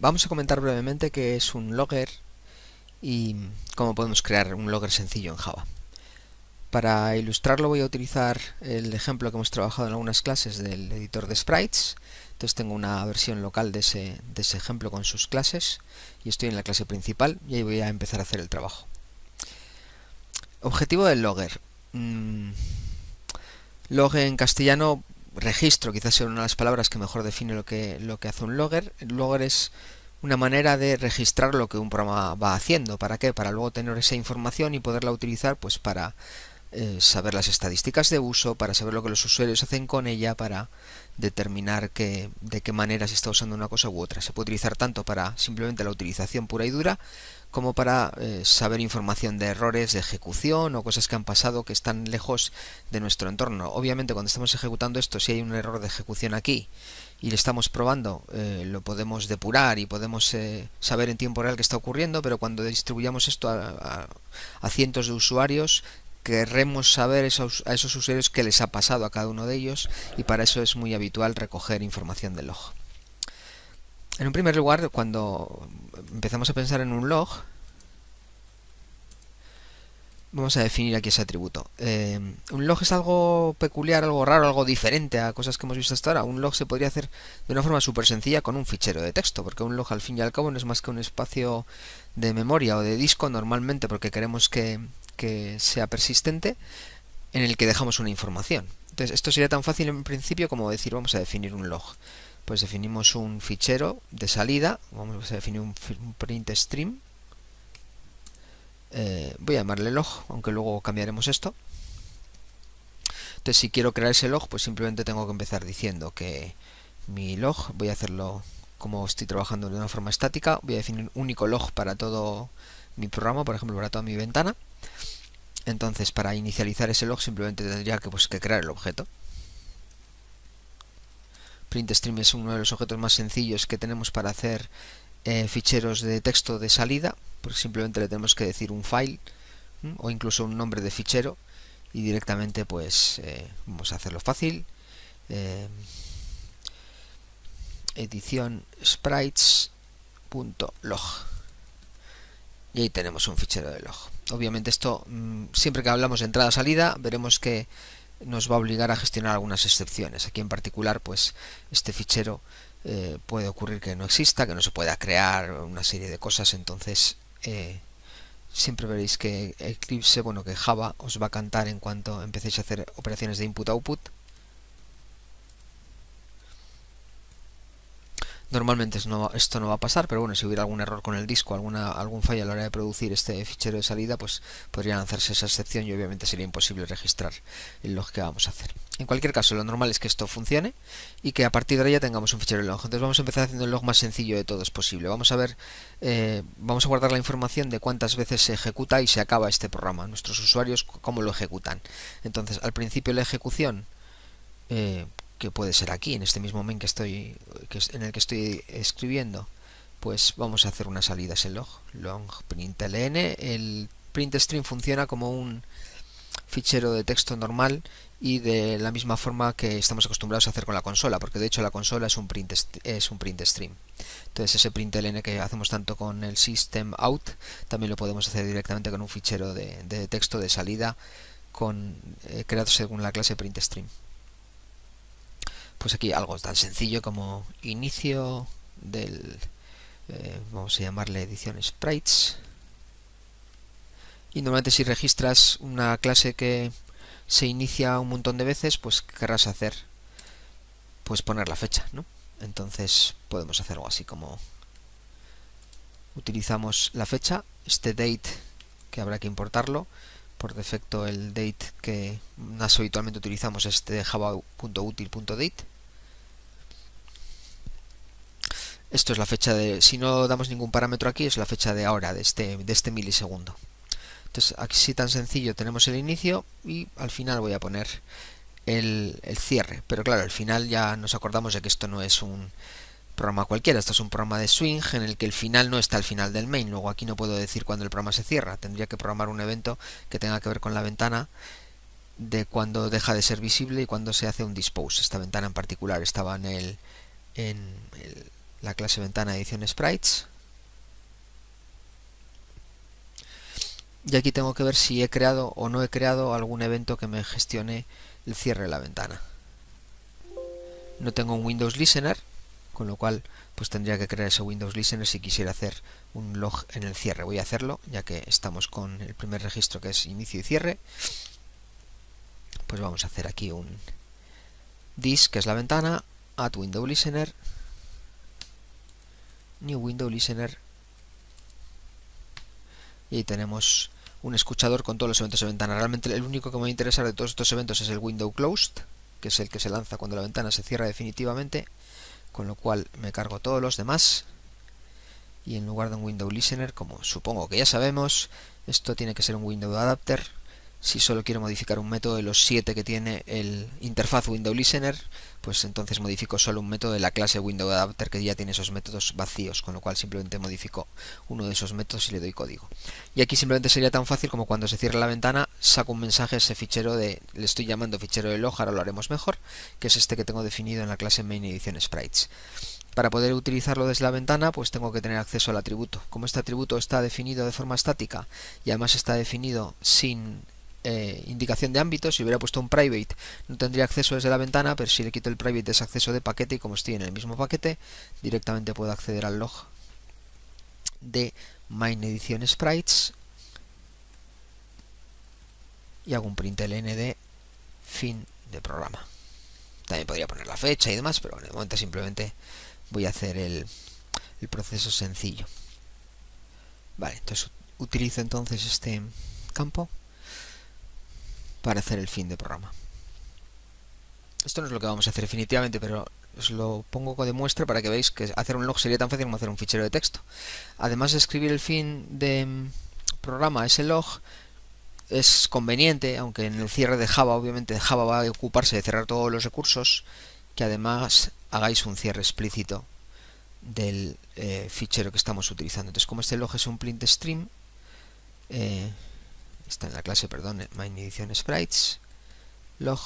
Vamos a comentar brevemente qué es un logger y cómo podemos crear un logger sencillo en Java. Para ilustrarlo voy a utilizar el ejemplo que hemos trabajado en algunas clases del editor de sprites. Entonces tengo una versión local de ese, de ese ejemplo con sus clases y estoy en la clase principal y ahí voy a empezar a hacer el trabajo. Objetivo del logger. Mm, Log en castellano registro quizás sea una de las palabras que mejor define lo que, lo que hace un logger. El logger es una manera de registrar lo que un programa va haciendo. ¿Para qué? Para luego tener esa información y poderla utilizar pues para eh, saber las estadísticas de uso, para saber lo que los usuarios hacen con ella, para determinar de qué manera se está usando una cosa u otra. Se puede utilizar tanto para simplemente la utilización pura y dura como para eh, saber información de errores de ejecución o cosas que han pasado que están lejos de nuestro entorno. Obviamente cuando estamos ejecutando esto, si hay un error de ejecución aquí y lo estamos probando, eh, lo podemos depurar y podemos eh, saber en tiempo real qué está ocurriendo, pero cuando distribuyamos esto a, cientos de usuarios, querremos saber a esos usuarios qué les ha pasado a cada uno de ellos y para eso es muy habitual recoger información del ojo. En un primer lugar, cuando empezamos a pensar en un log, vamos a definir aquí ese atributo. Eh, un log es algo peculiar, algo raro, algo diferente a cosas que hemos visto hasta ahora. Un log se podría hacer de una forma súper sencilla con un fichero de texto, porque un log al fin y al cabo no es más que un espacio de memoria o de disco normalmente, porque queremos que, que sea persistente, en el que dejamos una información. Entonces esto sería tan fácil en principio como decir vamos a definir un log pues definimos un fichero de salida, vamos a definir un, print stream, eh, voy a llamarle log, aunque luego cambiaremos esto. Entonces si quiero crear ese log, pues simplemente tengo que empezar diciendo que mi log, voy a hacerlo como estoy trabajando de una forma estática, voy a definir un único log para todo mi programa, por ejemplo, para toda mi ventana. Entonces, para inicializar ese log simplemente tendría que pues, crear el objeto. PrintStream es uno de los objetos más sencillos que tenemos para hacer eh, ficheros de texto de salida, porque simplemente le tenemos que decir un file o incluso un nombre de fichero y directamente pues eh, vamos a hacerlo fácil. Eh, edición sprites.log y ahí tenemos un fichero de log. Obviamente esto, mm, siempre que hablamos de entrada-salida, veremos que nos va a obligar a gestionar algunas excepciones. Aquí en particular, pues este fichero eh, puede ocurrir que no exista, que no se pueda crear una serie de cosas, entonces eh, siempre veréis que Eclipse, bueno, que Java os va a cantar en cuanto empecéis a hacer operaciones de input-output Normalmente esto no va a pasar, pero bueno, si hubiera algún error con el disco, alguna, algún fallo a la hora de producir este fichero de salida, pues podría lanzarse esa excepción y obviamente sería imposible registrar el log que vamos a hacer. En cualquier caso, lo normal es que esto funcione y que a partir de ahí ya tengamos un fichero de log. Entonces vamos a empezar haciendo el log más sencillo de todos posible. Vamos a ver, eh, vamos a guardar la información de cuántas veces se ejecuta y se acaba este programa. Nuestros usuarios cómo lo ejecutan. Entonces, al principio la ejecución... Eh, que puede ser aquí, en este mismo main que estoy, en el que estoy escribiendo, pues vamos a hacer una salida ese log, long println. El print funciona como un fichero de texto normal y de la misma forma que estamos acostumbrados a hacer con la consola, porque de hecho la consola es un print, es un stream. Entonces ese println que hacemos tanto con el system out también lo podemos hacer directamente con un fichero de, texto de salida con, eh, creado según la clase print stream pues aquí algo tan sencillo como inicio del eh, vamos a llamarle edición sprites y normalmente si registras una clase que se inicia un montón de veces pues querrás hacer pues poner la fecha ¿no? entonces podemos hacer algo así como utilizamos la fecha este date que habrá que importarlo por defecto el date que más habitualmente utilizamos es este java.util.date Esto es la fecha de, si no damos ningún parámetro aquí, es la fecha de ahora, de este, de este milisegundo. Entonces, aquí sí tan sencillo, tenemos el inicio y al final voy a poner el, el cierre. Pero claro, al final ya nos acordamos de que esto no es un programa cualquiera, esto es un programa de swing en el que el final no está al final del main. Luego aquí no puedo decir cuándo el programa se cierra, tendría que programar un evento que tenga que ver con la ventana de cuando deja de ser visible y cuando se hace un dispose. Esta ventana en particular estaba en el, en el la clase ventana edición sprites. Y aquí tengo que ver si he creado o no he creado algún evento que me gestione el cierre de la ventana. No tengo un Windows Listener, con lo cual pues tendría que crear ese Windows Listener si quisiera hacer un log en el cierre. Voy a hacerlo ya que estamos con el primer registro que es inicio y cierre. Pues vamos a hacer aquí un disk que es la ventana add window listener New Window Listener. Y ahí tenemos un escuchador con todos los eventos de ventana. Realmente el único que me va a interesar de todos estos eventos es el Window Closed, que es el que se lanza cuando la ventana se cierra definitivamente, con lo cual me cargo todos los demás. Y en lugar de un Window Listener, como supongo que ya sabemos, esto tiene que ser un Window Adapter si solo quiero modificar un método de los 7 que tiene el interfaz Window Listener, pues entonces modifico solo un método de la clase Window Adapter que ya tiene esos métodos vacíos, con lo cual simplemente modifico uno de esos métodos y le doy código. Y aquí simplemente sería tan fácil como cuando se cierra la ventana, saco un mensaje a ese fichero de, le estoy llamando fichero de log, ahora lo haremos mejor, que es este que tengo definido en la clase main sprites. Para poder utilizarlo desde la ventana, pues tengo que tener acceso al atributo. Como este atributo está definido de forma estática y además está definido sin eh, indicación de ámbito, si hubiera puesto un private no tendría acceso desde la ventana, pero si le quito el private es acceso de paquete y como estoy en el mismo paquete, directamente puedo acceder al log de main edición sprites y hago un println de fin de programa. También podría poner la fecha y demás, pero en el momento simplemente voy a hacer el, el proceso sencillo. Vale, entonces utilizo entonces este campo para hacer el fin de programa. Esto no es lo que vamos a hacer definitivamente, pero os lo pongo de muestra para que veáis que hacer un log sería tan fácil como hacer un fichero de texto. Además de escribir el fin de mm, programa, ese log, es conveniente, aunque en el cierre de Java, obviamente Java va a ocuparse de cerrar todos los recursos, que además hagáis un cierre explícito del eh, fichero que estamos utilizando. Entonces, como este log es un print stream, eh, está en la clase, perdón, main sprites, log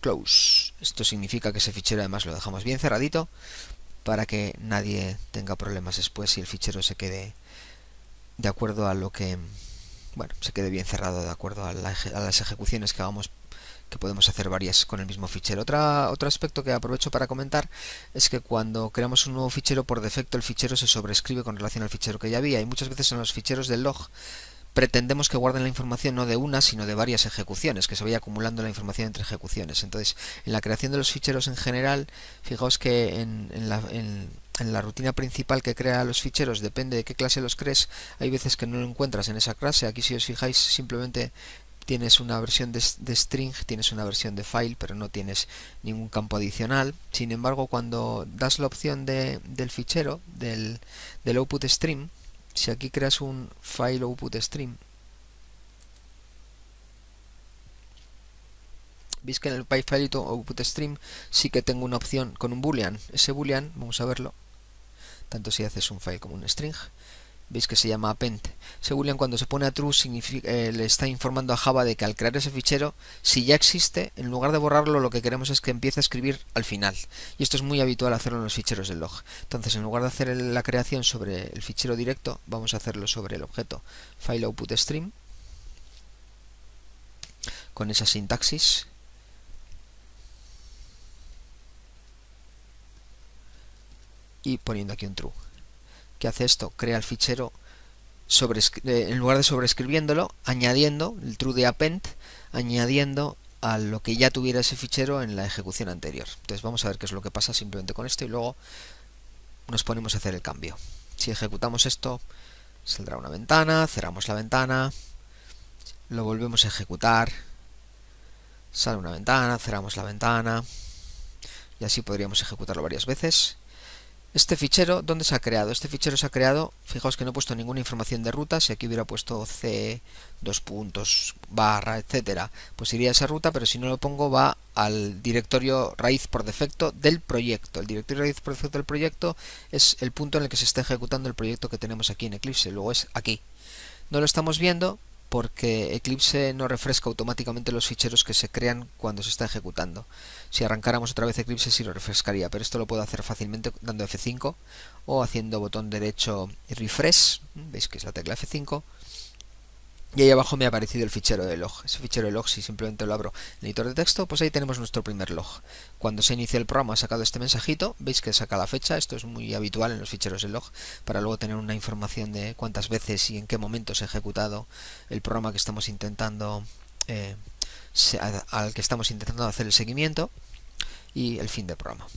close. Esto significa que ese fichero además lo dejamos bien cerradito para que nadie tenga problemas después si el fichero se quede de acuerdo a lo que, bueno, se quede bien cerrado de acuerdo a, las ejecuciones que hagamos que podemos hacer varias con el mismo fichero. otro aspecto que aprovecho para comentar es que cuando creamos un nuevo fichero, por defecto el fichero se sobrescribe con relación al fichero que ya había y muchas veces en los ficheros del log pretendemos que guarden la información no de una, sino de varias ejecuciones, que se vaya acumulando la información entre ejecuciones. Entonces, en la creación de los ficheros en general, fijaos que en, la... rutina principal que crea los ficheros, depende de qué clase los crees, hay veces que no lo encuentras en esa clase, aquí si os fijáis simplemente tienes una versión de, string, tienes una versión de file, pero no tienes ningún campo adicional. Sin embargo, cuando das la opción de, del fichero, del output stream, si aquí creas un file output stream, veis que en el PyFile output stream sí que tengo una opción con un boolean. Ese boolean, vamos a verlo, tanto si haces un file como un string, veis que se llama append. Según cuando se pone a true eh, le está informando a Java de que al crear ese fichero, si ya existe, en lugar de borrarlo lo que queremos es que empiece a escribir al final. Y esto es muy habitual hacerlo en los ficheros del log. Entonces en lugar de hacer la creación sobre el fichero directo, vamos a hacerlo sobre el objeto file con esa sintaxis y poniendo aquí un true. ¿Qué hace esto, crea el fichero eh, en lugar de sobreescribiéndolo, añadiendo el true de append, añadiendo a lo que ya tuviera ese fichero en la ejecución anterior. Entonces vamos a ver qué es lo que pasa simplemente con esto y luego nos ponemos a hacer el cambio. Si ejecutamos esto, saldrá una ventana, cerramos la ventana, lo volvemos a ejecutar, sale una ventana, cerramos la ventana y así podríamos ejecutarlo varias veces. Este fichero, ¿dónde se ha creado? Este fichero se ha creado, fijaos que no he puesto ninguna información de ruta, si aquí hubiera puesto C, dos puntos, barra, etcétera, pues iría a esa ruta, pero si no lo pongo va al directorio raíz por defecto del proyecto. El directorio raíz por defecto del proyecto es el punto en el que se está ejecutando el proyecto que tenemos aquí en Eclipse, luego es aquí. No lo estamos viendo, porque Eclipse no refresca automáticamente los ficheros que se crean cuando se está ejecutando. Si arrancáramos otra vez Eclipse sí lo refrescaría, pero esto lo puedo hacer fácilmente dando F5 o haciendo botón derecho y refresh, veis que es la tecla F5, y ahí abajo me ha aparecido el fichero de log. Ese fichero de log, si simplemente lo abro en el editor de texto, pues ahí tenemos nuestro primer log. Cuando se inicia el programa ha sacado este mensajito, veis que saca la fecha, esto es muy habitual en los ficheros de log, para luego tener una información de cuántas veces y en qué momento se ha ejecutado el programa que estamos intentando, eh, al que estamos intentando hacer el seguimiento y el fin del programa.